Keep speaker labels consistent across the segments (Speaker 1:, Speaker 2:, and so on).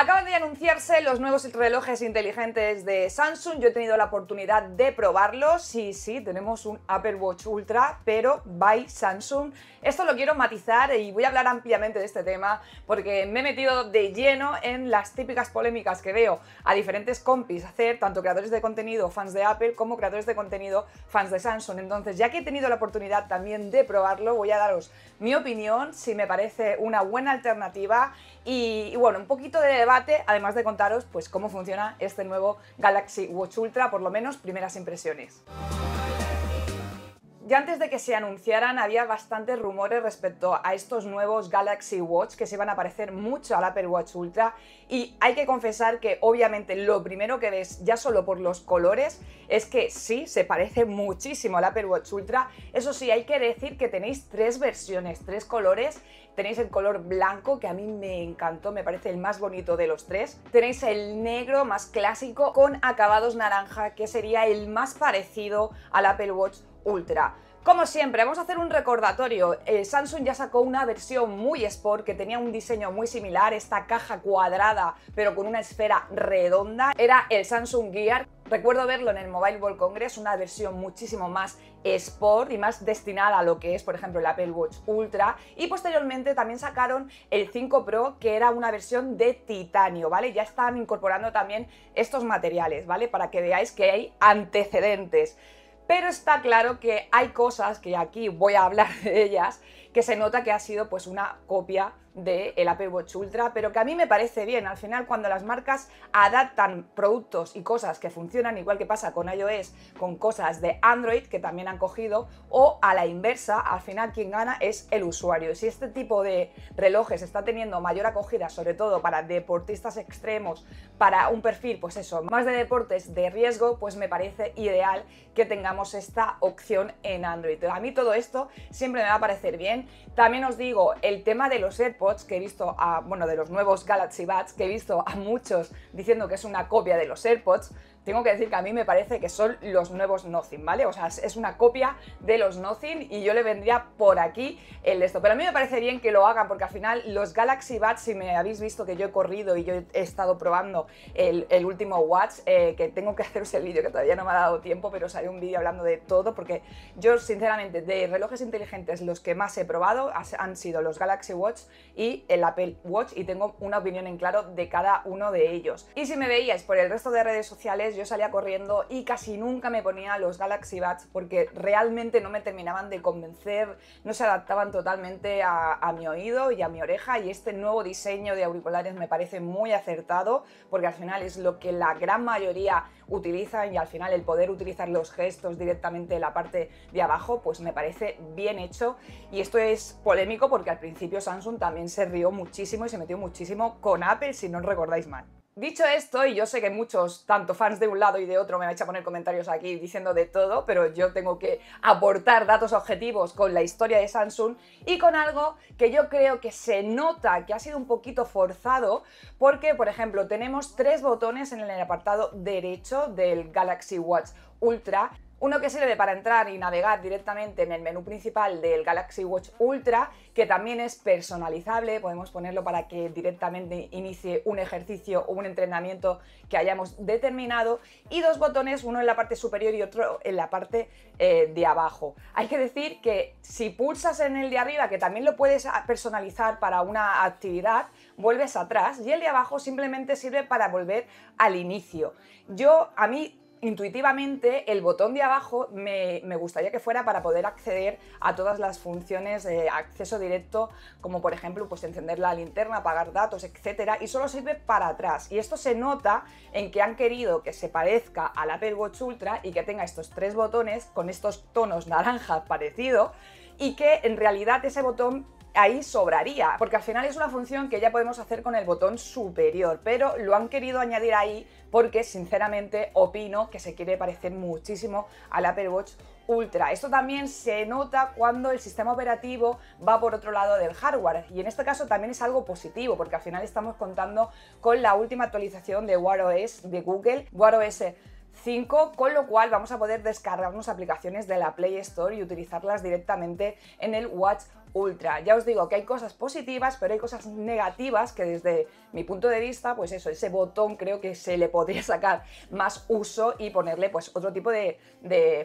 Speaker 1: Acaban de anunciarse los nuevos relojes inteligentes de Samsung. Yo he tenido la oportunidad de probarlos. Sí, sí, tenemos un Apple Watch Ultra, pero by Samsung. Esto lo quiero matizar y voy a hablar ampliamente de este tema porque me he metido de lleno en las típicas polémicas que veo a diferentes compis hacer, tanto creadores de contenido fans de Apple como creadores de contenido fans de Samsung. Entonces, ya que he tenido la oportunidad también de probarlo, voy a daros mi opinión, si me parece una buena alternativa y, bueno, un poquito de además de contaros pues, cómo funciona este nuevo Galaxy Watch Ultra, por lo menos primeras impresiones. Ya antes de que se anunciaran había bastantes rumores respecto a estos nuevos Galaxy Watch que se iban a parecer mucho al Apple Watch Ultra y hay que confesar que obviamente lo primero que ves ya solo por los colores es que sí, se parece muchísimo al Apple Watch Ultra. Eso sí, hay que decir que tenéis tres versiones, tres colores. Tenéis el color blanco que a mí me encantó, me parece el más bonito de los tres. Tenéis el negro más clásico con acabados naranja que sería el más parecido al Apple Watch Ultra. Como siempre, vamos a hacer un recordatorio. Eh, Samsung ya sacó una versión muy sport que tenía un diseño muy similar, esta caja cuadrada pero con una esfera redonda. Era el Samsung Gear. Recuerdo verlo en el Mobile World Congress, una versión muchísimo más sport y más destinada a lo que es, por ejemplo, el Apple Watch Ultra. Y posteriormente también sacaron el 5 Pro, que era una versión de titanio, ¿vale? Ya están incorporando también estos materiales, ¿vale? Para que veáis que hay antecedentes pero está claro que hay cosas que aquí voy a hablar de ellas que se nota que ha sido pues una copia del de Apple Watch Ultra, pero que a mí me parece bien. Al final, cuando las marcas adaptan productos y cosas que funcionan, igual que pasa con iOS, con cosas de Android que también han cogido, o a la inversa, al final quien gana es el usuario. Si este tipo de relojes está teniendo mayor acogida, sobre todo para deportistas extremos, para un perfil, pues eso, más de deportes de riesgo, pues me parece ideal que tengamos esta opción en Android. A mí todo esto siempre me va a parecer bien. También os digo, el tema de los que he visto a, bueno, de los nuevos Galaxy Buds, que he visto a muchos diciendo que es una copia de los AirPods, tengo que decir que a mí me parece que son los nuevos Nothing, ¿vale? O sea, es una copia de los Nothing y yo le vendría por aquí el esto. Pero a mí me parece bien que lo hagan porque al final los Galaxy Buds, si me habéis visto que yo he corrido y yo he estado probando el, último Watch, eh, que tengo que haceros el vídeo que todavía no me ha dado tiempo, pero os haré un vídeo hablando de todo porque yo sinceramente de relojes inteligentes los que más he probado han sido los Galaxy Watch y el Apple Watch y tengo una opinión en claro de cada uno de ellos. Y si me veíais por el resto de redes sociales, yo salía corriendo y casi nunca me ponía los Galaxy Buds porque realmente no me terminaban de convencer, no se adaptaban totalmente a, mi oído y a mi oreja y este nuevo diseño de auriculares me parece muy acertado porque al final es lo que la gran mayoría utilizan y al final el poder utilizar los gestos directamente en la parte de abajo pues me parece bien hecho y esto es polémico porque al principio Samsung también se rió muchísimo y se metió muchísimo con Apple si no os recordáis mal. Dicho esto, y yo sé que muchos, tanto fans de un lado y de otro, me vais a poner comentarios aquí diciendo de todo, pero yo tengo que aportar datos objetivos con la historia de Samsung y con algo que yo creo que se nota que ha sido un poquito forzado, porque, por ejemplo, tenemos tres botones en el apartado derecho del Galaxy Watch Ultra uno que sirve para entrar y navegar directamente en el menú principal del Galaxy Watch Ultra, que también es personalizable, podemos ponerlo para que directamente inicie un ejercicio o un entrenamiento que hayamos determinado, y dos botones, uno en la parte superior y otro en la parte eh, de abajo. Hay que decir que si pulsas en el de arriba, que también lo puedes personalizar para una actividad, vuelves atrás y el de abajo simplemente sirve para volver al inicio. Yo, a mí intuitivamente el botón de abajo me, gustaría que fuera para poder acceder a todas las funciones de acceso directo, como por ejemplo pues encender la linterna, apagar datos, etcétera, y solo sirve para atrás. Y esto se nota en que han querido que se parezca al Apple Watch Ultra y que tenga estos tres botones con estos tonos naranja parecido y que en realidad ese botón ahí sobraría, porque al final es una función que ya podemos hacer con el botón superior, pero lo han querido añadir ahí porque sinceramente opino que se quiere parecer muchísimo al Apple Watch Ultra. Esto también se nota cuando el sistema operativo va por otro lado del hardware y en este caso también es algo positivo porque al final estamos contando con la última actualización de Wear OS de Google, Wear OS 5, con lo cual vamos a poder descargarnos aplicaciones de la Play Store y utilizarlas directamente en el Watch ultra. Ya os digo que hay cosas positivas, pero hay cosas negativas que desde mi punto de vista, pues eso, ese botón creo que se le podría sacar más uso y ponerle pues otro tipo de,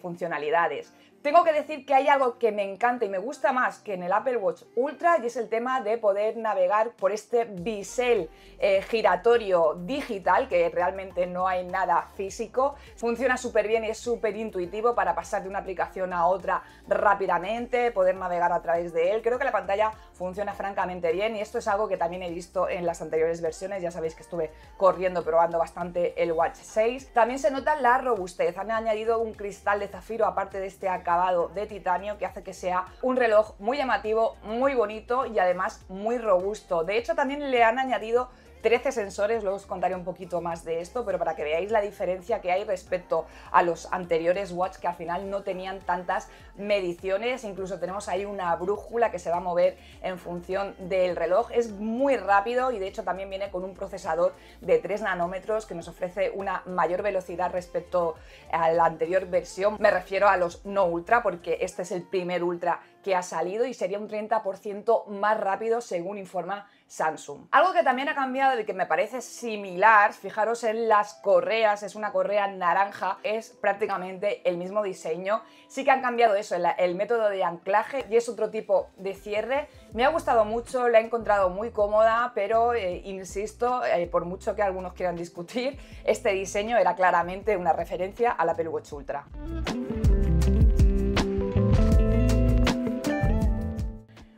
Speaker 1: funcionalidades. Tengo que decir que hay algo que me encanta y me gusta más que en el Apple Watch Ultra y es el tema de poder navegar por este bisel eh, giratorio digital, que realmente no hay nada físico. Funciona súper bien y es súper intuitivo para pasar de una aplicación a otra rápidamente, poder navegar a través de Creo que la pantalla funciona francamente bien y esto es algo que también he visto en las anteriores versiones. Ya sabéis que estuve corriendo probando bastante el Watch 6. También se nota la robustez. Han añadido un cristal de zafiro aparte de este acabado de titanio que hace que sea un reloj muy llamativo, muy bonito y además muy robusto. De hecho también le han añadido 13 sensores, luego os contaré un poquito más de esto, pero para que veáis la diferencia que hay respecto a los anteriores watch que al final no tenían tantas mediciones, incluso tenemos ahí una brújula que se va a mover en función del reloj, es muy rápido y de hecho también viene con un procesador de 3 nanómetros que nos ofrece una mayor velocidad respecto a la anterior versión, me refiero a los no ultra porque este es el primer ultra que ha salido y sería un 30% más rápido según informa Samsung. Algo que también ha cambiado y que me parece similar, fijaros en las correas, es una correa naranja, es prácticamente el mismo diseño. Sí que han cambiado eso, el, método de anclaje y es otro tipo de cierre. Me ha gustado mucho, la he encontrado muy cómoda, pero eh, insisto, eh, por mucho que algunos quieran discutir, este diseño era claramente una referencia a la Peluche Ultra.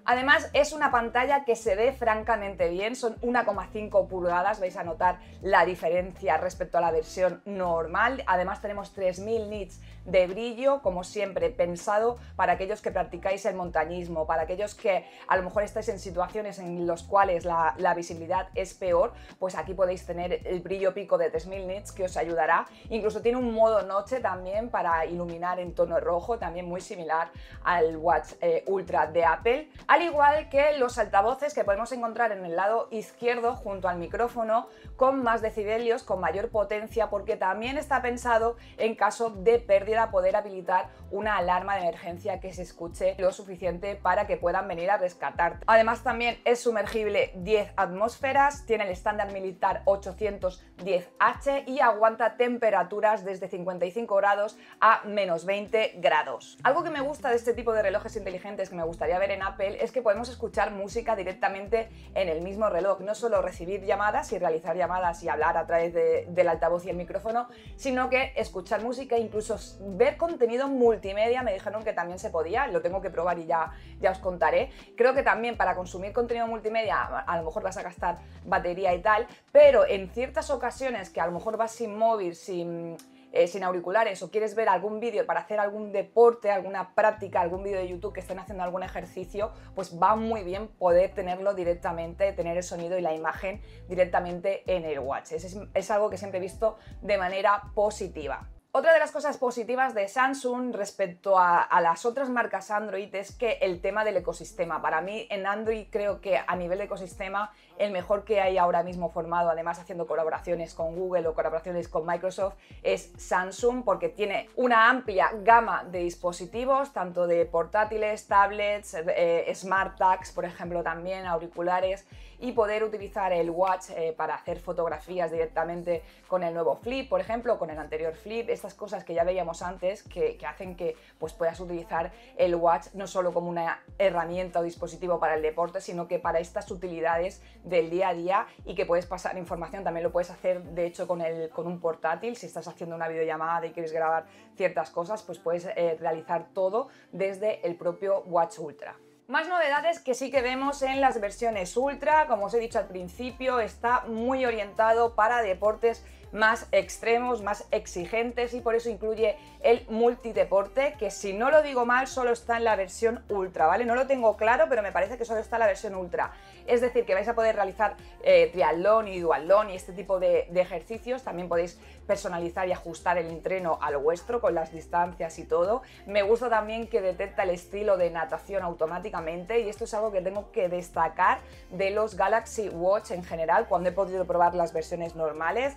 Speaker 1: Además, es una pantalla que se ve francamente bien, son 1,5 pulgadas, vais a notar la diferencia respecto a la versión normal. Además, tenemos 3000 nits de brillo, como siempre, pensado para aquellos que practicáis el montañismo, para aquellos que a lo mejor estáis en situaciones en las cuales la, visibilidad es peor, pues aquí podéis tener el brillo pico de 3000 nits que os ayudará. Incluso tiene un modo noche también para iluminar en tono rojo, también muy similar al Watch eh, Ultra de Apple, al igual que los altavoces que podemos encontrar en el lado izquierdo junto al micrófono con más decibelios, con mayor potencia, porque también está pensado en caso de pérdida a poder habilitar una alarma de emergencia que se escuche lo suficiente para que puedan venir a rescatarte. Además también es sumergible 10 atmósferas, tiene el estándar militar 810H y aguanta temperaturas desde 55 grados a menos 20 grados. Algo que me gusta de este tipo de relojes inteligentes que me gustaría ver en Apple es que podemos escuchar música directamente en el mismo reloj, no solo recibir llamadas y realizar llamadas y hablar a través de, del altavoz y el micrófono, sino que escuchar música, incluso ver contenido multimedia me dijeron que también se podía, lo tengo que probar y ya, ya os contaré. Creo que también para consumir contenido multimedia a, lo mejor vas a gastar batería y tal, pero en ciertas ocasiones que a lo mejor vas sin móvil, sin... Eh, auriculares o quieres ver algún vídeo para hacer algún deporte, alguna práctica, algún vídeo de YouTube que estén haciendo algún ejercicio, pues va muy bien poder tenerlo directamente, tener el sonido y la imagen directamente en el watch. es algo que siempre he visto de manera positiva. Otra de las cosas positivas de Samsung respecto a, las otras marcas Android es que el tema del ecosistema. Para mí en Android creo que a nivel de ecosistema el mejor que hay ahora mismo formado, además haciendo colaboraciones con Google o colaboraciones con Microsoft, es Samsung porque tiene una amplia gama de dispositivos, tanto de portátiles, tablets, eh, smart tags, por ejemplo, también auriculares y poder utilizar el watch eh, para hacer fotografías directamente con el nuevo flip, por ejemplo, con el anterior flip estas cosas que ya veíamos antes que, hacen que pues, puedas utilizar el watch no solo como una herramienta o dispositivo para el deporte, sino que para estas utilidades del día a día y que puedes pasar información. También lo puedes hacer, de hecho, con, el, con un portátil. Si estás haciendo una videollamada y quieres grabar ciertas cosas, pues puedes eh, realizar todo desde el propio Watch Ultra. Más novedades que sí que vemos en las versiones Ultra, como os he dicho al principio, está muy orientado para deportes más extremos, más exigentes y por eso incluye el multideporte, que si no lo digo mal, solo está en la versión ultra, ¿vale? No lo tengo claro, pero me parece que solo está en la versión ultra. Es decir, que vais a poder realizar eh, triatlón y dualón y este tipo de, ejercicios. También podéis personalizar y ajustar el entreno al vuestro con las distancias y todo. Me gusta también que detecta el estilo de natación automáticamente y esto es algo que tengo que destacar de los Galaxy Watch en general cuando he podido probar las versiones normales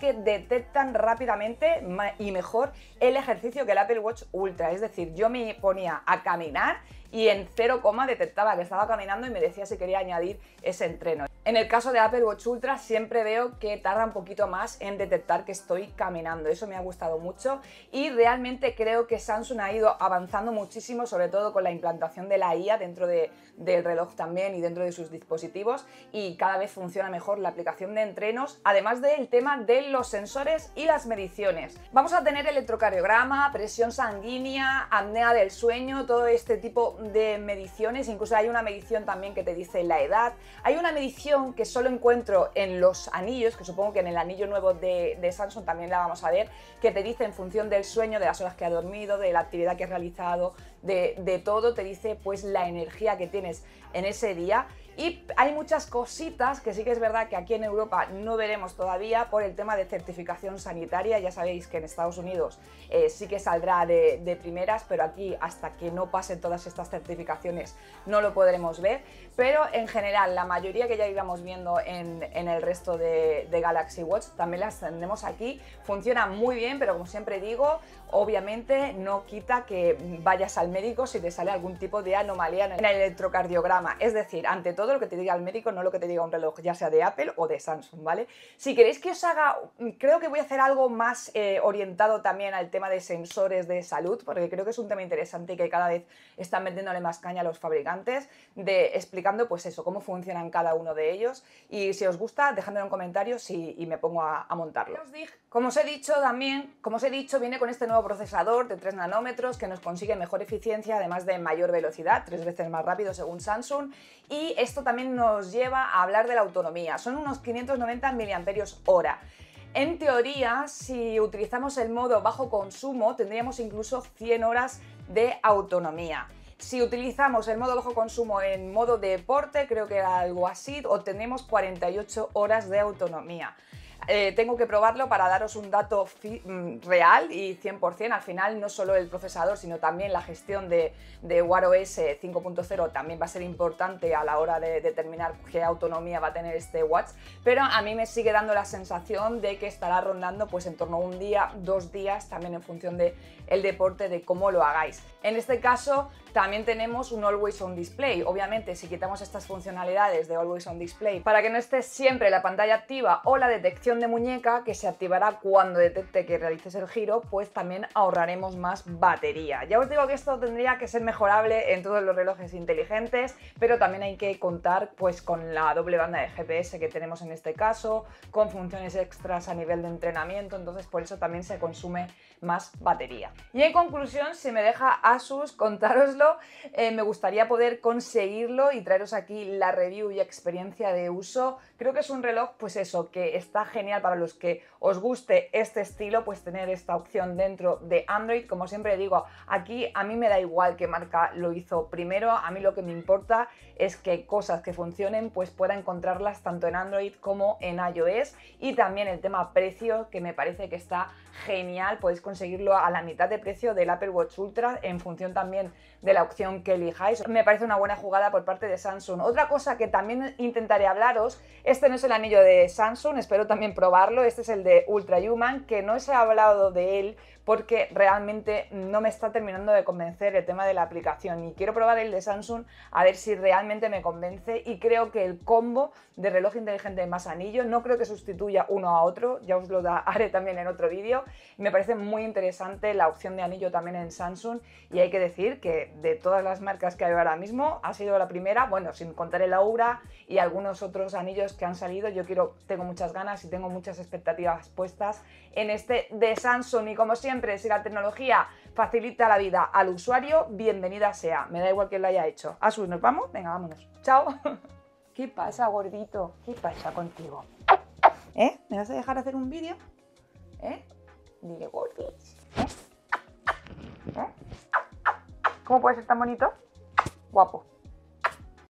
Speaker 1: que detectan rápidamente y mejor el ejercicio que el Apple Watch Ultra. Es decir, yo me ponía a caminar y en 0, detectaba que estaba caminando y me decía si quería añadir ese entreno. En el caso de Apple Watch Ultra siempre veo que tarda un poquito más en detectar que estoy caminando, eso me ha gustado mucho y realmente creo que Samsung ha ido avanzando muchísimo, sobre todo con la implantación de la IA dentro del reloj también y dentro de sus dispositivos y cada vez funciona mejor la aplicación de entrenos, además del tema de los sensores y las mediciones. Vamos a tener electrocardiograma, presión sanguínea, apnea del sueño, todo este tipo de mediciones, incluso hay una medición también que te dice la edad, hay una medición que solo encuentro en los anillos, que supongo que en el anillo nuevo de, de Samsung también la vamos a ver, que te dice en función del sueño, de las horas que ha dormido, de la actividad que has realizado, de, de todo, te dice pues la energía que tienes en ese día y hay muchas cositas que sí que es verdad que aquí en Europa no veremos todavía por el tema de certificación sanitaria. Ya sabéis que en Estados Unidos eh, sí que saldrá de, primeras, pero aquí hasta que no pasen todas estas certificaciones no lo podremos ver. Pero en general, la mayoría que ya íbamos viendo en, el resto de, de Galaxy Watch también las tenemos aquí. Funciona muy bien, pero como siempre digo, Obviamente no quita que vayas al médico si te sale algún tipo de anomalía en el electrocardiograma. Es decir, ante todo lo que te diga el médico, no lo que te diga un reloj, ya sea de Apple o de Samsung, ¿vale? Si queréis que os haga, creo que voy a hacer algo más eh, orientado también al tema de sensores de salud, porque creo que es un tema interesante y que cada vez están metiéndole más caña a los fabricantes, de explicando pues eso, cómo funcionan cada uno de ellos. Y si os gusta, dejadme en un comentario y me pongo a, montarlo. Como os he dicho también, como os he dicho, viene con este nuevo procesador de 3 nanómetros que nos consigue mejor eficiencia, además de mayor velocidad, tres veces más rápido según Samsung. Y esto también nos lleva a hablar de la autonomía. Son unos 590 mAh. En teoría, si utilizamos el modo bajo consumo, tendríamos incluso 100 horas de autonomía. Si utilizamos el modo bajo consumo en modo deporte, creo que algo así, obtenemos 48 horas de autonomía. Eh, tengo que probarlo para daros un dato mm, real y 100%. Al final, no solo el procesador, sino también la gestión de, de War OS 5.0 también va a ser importante a la hora de determinar qué autonomía va a tener este watch. Pero a mí me sigue dando la sensación de que estará rondando pues en torno a un día, dos días, también en función del el deporte, de cómo lo hagáis. En este caso, también tenemos un Always On Display. Obviamente, si quitamos estas funcionalidades de Always On Display para que no esté siempre la pantalla activa o la detección de muñeca que se activará cuando detecte que realices el giro, pues también ahorraremos más batería. Ya os digo que esto tendría que ser mejorable en todos los relojes inteligentes, pero también hay que contar pues con la doble banda de GPS que tenemos en este caso, con funciones extras a nivel de entrenamiento, entonces por eso también se consume más batería. Y en conclusión, si me deja Asus, contaros eh, me gustaría poder conseguirlo y traeros aquí la review y experiencia de uso. Creo que es un reloj, pues eso, que está genial para los que os guste este estilo, pues tener esta opción dentro de Android. Como siempre digo, aquí a mí me da igual qué marca lo hizo primero. A mí lo que me importa es que cosas que funcionen, pues pueda encontrarlas tanto en Android como en iOS. Y también el tema precio, que me parece que está genial, podéis conseguirlo a la mitad de precio del Apple Watch Ultra en función también de la opción que elijáis. Me parece una buena jugada por parte de Samsung. Otra cosa que también intentaré hablaros, este no es el anillo de Samsung, espero también probarlo, este es el de Ultra Human, que no os he hablado de él porque realmente no me está terminando de convencer el tema de la aplicación y quiero probar el de Samsung a ver si realmente me convence y creo que el combo de reloj inteligente más anillo no creo que sustituya uno a otro, ya os lo haré también en otro vídeo, me parece muy interesante la opción de anillo también en Samsung y hay que decir que de todas las marcas que hay ahora mismo ha sido la primera, bueno, sin contar el Aura y algunos otros anillos que han salido, yo quiero, tengo muchas ganas y tengo muchas expectativas puestas en este de Samsung y como siempre, si la tecnología facilita la vida al usuario, bienvenida sea, me da igual que lo haya hecho. Asus, ¿nos vamos? Venga, vámonos. Chao. ¿Qué pasa, gordito? ¿Qué pasa contigo? ¿Eh? ¿Me vas a dejar hacer un vídeo? ¿Eh? Dile le ¿Eh? ¿Eh? ¿Cómo puede ser tan bonito? Guapo.